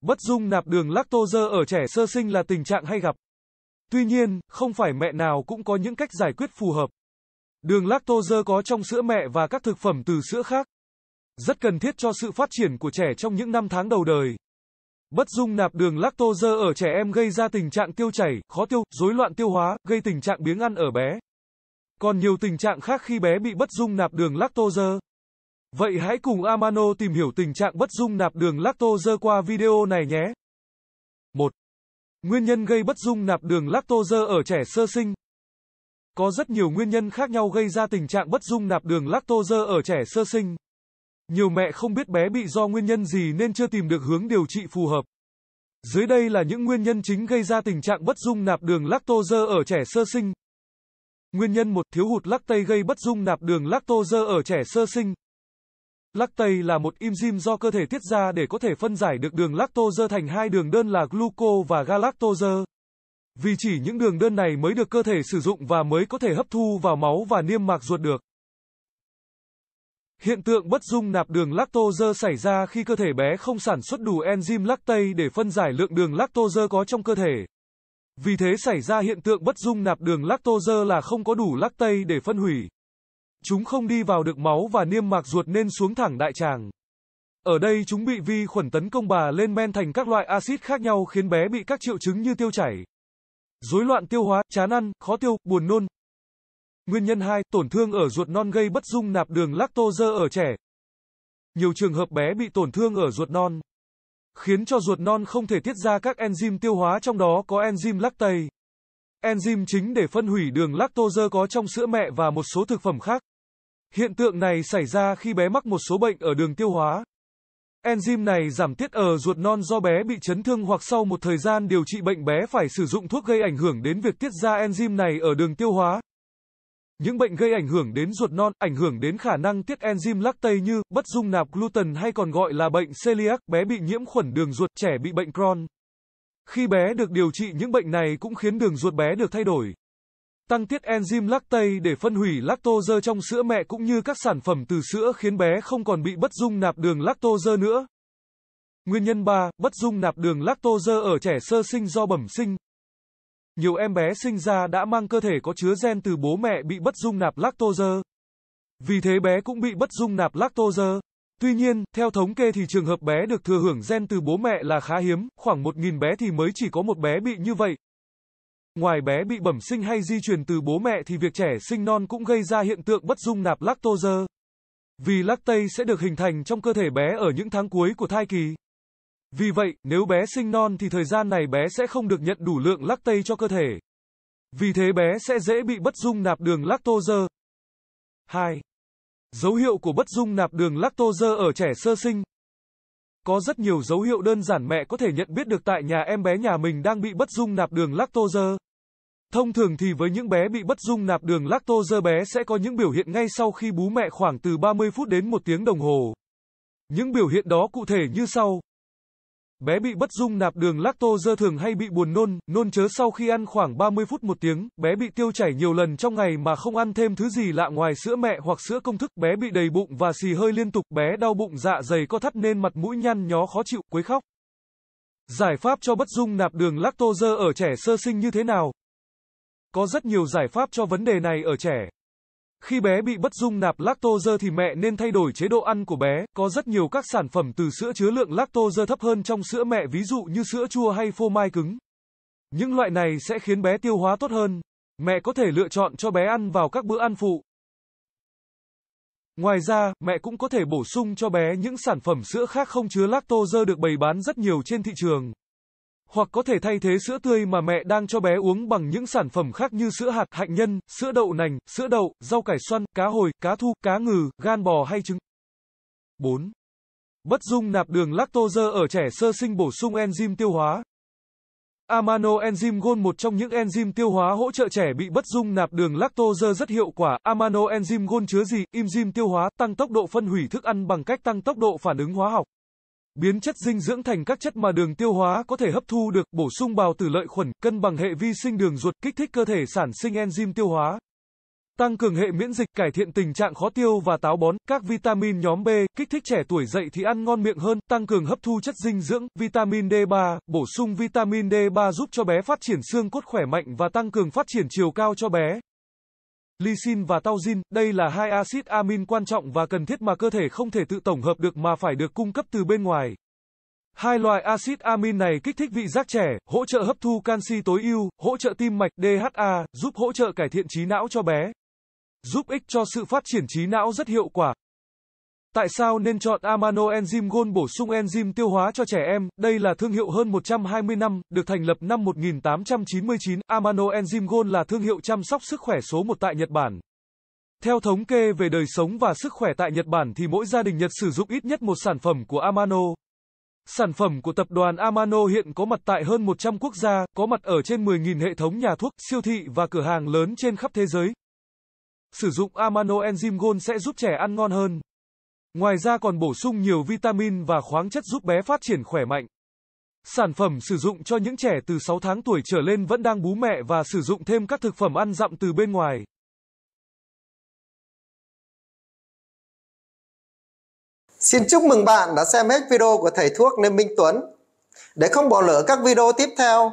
Bất dung nạp đường lactose ở trẻ sơ sinh là tình trạng hay gặp. Tuy nhiên, không phải mẹ nào cũng có những cách giải quyết phù hợp. Đường lactose có trong sữa mẹ và các thực phẩm từ sữa khác. Rất cần thiết cho sự phát triển của trẻ trong những năm tháng đầu đời. Bất dung nạp đường lactose ở trẻ em gây ra tình trạng tiêu chảy, khó tiêu, rối loạn tiêu hóa, gây tình trạng biếng ăn ở bé. Còn nhiều tình trạng khác khi bé bị bất dung nạp đường lactose. Vậy hãy cùng Amano tìm hiểu tình trạng bất dung nạp đường lactose qua video này nhé. 1. Nguyên nhân gây bất dung nạp đường lactose ở trẻ sơ sinh. Có rất nhiều nguyên nhân khác nhau gây ra tình trạng bất dung nạp đường lactose ở trẻ sơ sinh. Nhiều mẹ không biết bé bị do nguyên nhân gì nên chưa tìm được hướng điều trị phù hợp. Dưới đây là những nguyên nhân chính gây ra tình trạng bất dung nạp đường lactose ở trẻ sơ sinh. Nguyên nhân một thiếu hụt lactase gây bất dung nạp đường lactose ở trẻ sơ sinh. Lactase là một enzyme do cơ thể tiết ra để có thể phân giải được đường lactose thành hai đường đơn là gluco và galactose. Vì chỉ những đường đơn này mới được cơ thể sử dụng và mới có thể hấp thu vào máu và niêm mạc ruột được. Hiện tượng bất dung nạp đường lactose xảy ra khi cơ thể bé không sản xuất đủ enzyme lactase để phân giải lượng đường lactose có trong cơ thể. Vì thế xảy ra hiện tượng bất dung nạp đường lactose là không có đủ lactase để phân hủy. Chúng không đi vào được máu và niêm mạc ruột nên xuống thẳng đại tràng. Ở đây chúng bị vi khuẩn tấn công bà lên men thành các loại axit khác nhau khiến bé bị các triệu chứng như tiêu chảy, rối loạn tiêu hóa, chán ăn, khó tiêu, buồn nôn. Nguyên nhân 2, tổn thương ở ruột non gây bất dung nạp đường lactose ở trẻ. Nhiều trường hợp bé bị tổn thương ở ruột non khiến cho ruột non không thể tiết ra các enzyme tiêu hóa trong đó có enzyme lactase. Enzyme chính để phân hủy đường lactose có trong sữa mẹ và một số thực phẩm khác. Hiện tượng này xảy ra khi bé mắc một số bệnh ở đường tiêu hóa. Enzyme này giảm tiết ở ruột non do bé bị chấn thương hoặc sau một thời gian điều trị bệnh bé phải sử dụng thuốc gây ảnh hưởng đến việc tiết ra enzyme này ở đường tiêu hóa. Những bệnh gây ảnh hưởng đến ruột non, ảnh hưởng đến khả năng tiết enzyme lactase như bất dung nạp gluten hay còn gọi là bệnh celiac, bé bị nhiễm khuẩn đường ruột, trẻ bị bệnh Crohn. Khi bé được điều trị những bệnh này cũng khiến đường ruột bé được thay đổi. Tăng tiết enzyme lactase để phân hủy lactose trong sữa mẹ cũng như các sản phẩm từ sữa khiến bé không còn bị bất dung nạp đường lactose nữa. Nguyên nhân 3, bất dung nạp đường lactose ở trẻ sơ sinh do bẩm sinh, nhiều em bé sinh ra đã mang cơ thể có chứa gen từ bố mẹ bị bất dung nạp lactose. Vì thế bé cũng bị bất dung nạp lactose. Tuy nhiên, theo thống kê thì trường hợp bé được thừa hưởng gen từ bố mẹ là khá hiếm, khoảng 1.000 bé thì mới chỉ có một bé bị như vậy. Ngoài bé bị bẩm sinh hay di truyền từ bố mẹ thì việc trẻ sinh non cũng gây ra hiện tượng bất dung nạp lactose. Vì lactate sẽ được hình thành trong cơ thể bé ở những tháng cuối của thai kỳ. Vì vậy, nếu bé sinh non thì thời gian này bé sẽ không được nhận đủ lượng lactate cho cơ thể. Vì thế bé sẽ dễ bị bất dung nạp đường lactose. 2. Dấu hiệu của bất dung nạp đường lactose ở trẻ sơ sinh. Có rất nhiều dấu hiệu đơn giản mẹ có thể nhận biết được tại nhà em bé nhà mình đang bị bất dung nạp đường lactose. Thông thường thì với những bé bị bất dung nạp đường lactose bé sẽ có những biểu hiện ngay sau khi bú mẹ khoảng từ 30 phút đến 1 tiếng đồng hồ. Những biểu hiện đó cụ thể như sau. Bé bị bất dung nạp đường lactose thường hay bị buồn nôn, nôn chớ sau khi ăn khoảng 30 phút một tiếng, bé bị tiêu chảy nhiều lần trong ngày mà không ăn thêm thứ gì lạ ngoài sữa mẹ hoặc sữa công thức, bé bị đầy bụng và xì hơi liên tục, bé đau bụng dạ dày co thắt nên mặt mũi nhăn nhó khó chịu, quấy khóc. Giải pháp cho bất dung nạp đường lactose ở trẻ sơ sinh như thế nào? Có rất nhiều giải pháp cho vấn đề này ở trẻ. Khi bé bị bất dung nạp lactose thì mẹ nên thay đổi chế độ ăn của bé. Có rất nhiều các sản phẩm từ sữa chứa lượng lactose thấp hơn trong sữa mẹ ví dụ như sữa chua hay phô mai cứng. Những loại này sẽ khiến bé tiêu hóa tốt hơn. Mẹ có thể lựa chọn cho bé ăn vào các bữa ăn phụ. Ngoài ra, mẹ cũng có thể bổ sung cho bé những sản phẩm sữa khác không chứa lactose được bày bán rất nhiều trên thị trường hoặc có thể thay thế sữa tươi mà mẹ đang cho bé uống bằng những sản phẩm khác như sữa hạt, hạnh nhân, sữa đậu nành, sữa đậu, rau cải xoăn, cá hồi, cá thu, cá ngừ, gan bò hay trứng. 4. Bất dung nạp đường lactose ở trẻ sơ sinh bổ sung enzyme tiêu hóa. Amano enzyme gôn một trong những enzyme tiêu hóa hỗ trợ trẻ bị bất dung nạp đường lactose rất hiệu quả. Amano enzyme gôn chứa gì? Enzyme tiêu hóa tăng tốc độ phân hủy thức ăn bằng cách tăng tốc độ phản ứng hóa học biến chất dinh dưỡng thành các chất mà đường tiêu hóa có thể hấp thu được, bổ sung bào tử lợi khuẩn, cân bằng hệ vi sinh đường ruột, kích thích cơ thể sản sinh enzyme tiêu hóa, tăng cường hệ miễn dịch, cải thiện tình trạng khó tiêu và táo bón, các vitamin nhóm B, kích thích trẻ tuổi dậy thì ăn ngon miệng hơn, tăng cường hấp thu chất dinh dưỡng, vitamin D3, bổ sung vitamin D3 giúp cho bé phát triển xương cốt khỏe mạnh và tăng cường phát triển chiều cao cho bé. Lysine và taurin, đây là hai axit amin quan trọng và cần thiết mà cơ thể không thể tự tổng hợp được mà phải được cung cấp từ bên ngoài. Hai loại axit amin này kích thích vị giác trẻ, hỗ trợ hấp thu canxi tối ưu, hỗ trợ tim mạch DHA, giúp hỗ trợ cải thiện trí não cho bé. Giúp ích cho sự phát triển trí não rất hiệu quả. Tại sao nên chọn Amano Enzyme Gold bổ sung enzyme tiêu hóa cho trẻ em? Đây là thương hiệu hơn 120 năm, được thành lập năm 1899. Amano Enzyme Gold là thương hiệu chăm sóc sức khỏe số 1 tại Nhật Bản. Theo thống kê về đời sống và sức khỏe tại Nhật Bản thì mỗi gia đình Nhật sử dụng ít nhất một sản phẩm của Amano. Sản phẩm của tập đoàn Amano hiện có mặt tại hơn 100 quốc gia, có mặt ở trên 10.000 hệ thống nhà thuốc, siêu thị và cửa hàng lớn trên khắp thế giới. Sử dụng Amano Enzyme Gold sẽ giúp trẻ ăn ngon hơn. Ngoài ra còn bổ sung nhiều vitamin và khoáng chất giúp bé phát triển khỏe mạnh. Sản phẩm sử dụng cho những trẻ từ 6 tháng tuổi trở lên vẫn đang bú mẹ và sử dụng thêm các thực phẩm ăn dặm từ bên ngoài. Xin chúc mừng bạn đã xem hết video của thầy thuốc Lê Minh Tuấn. Để không bỏ lỡ các video tiếp theo,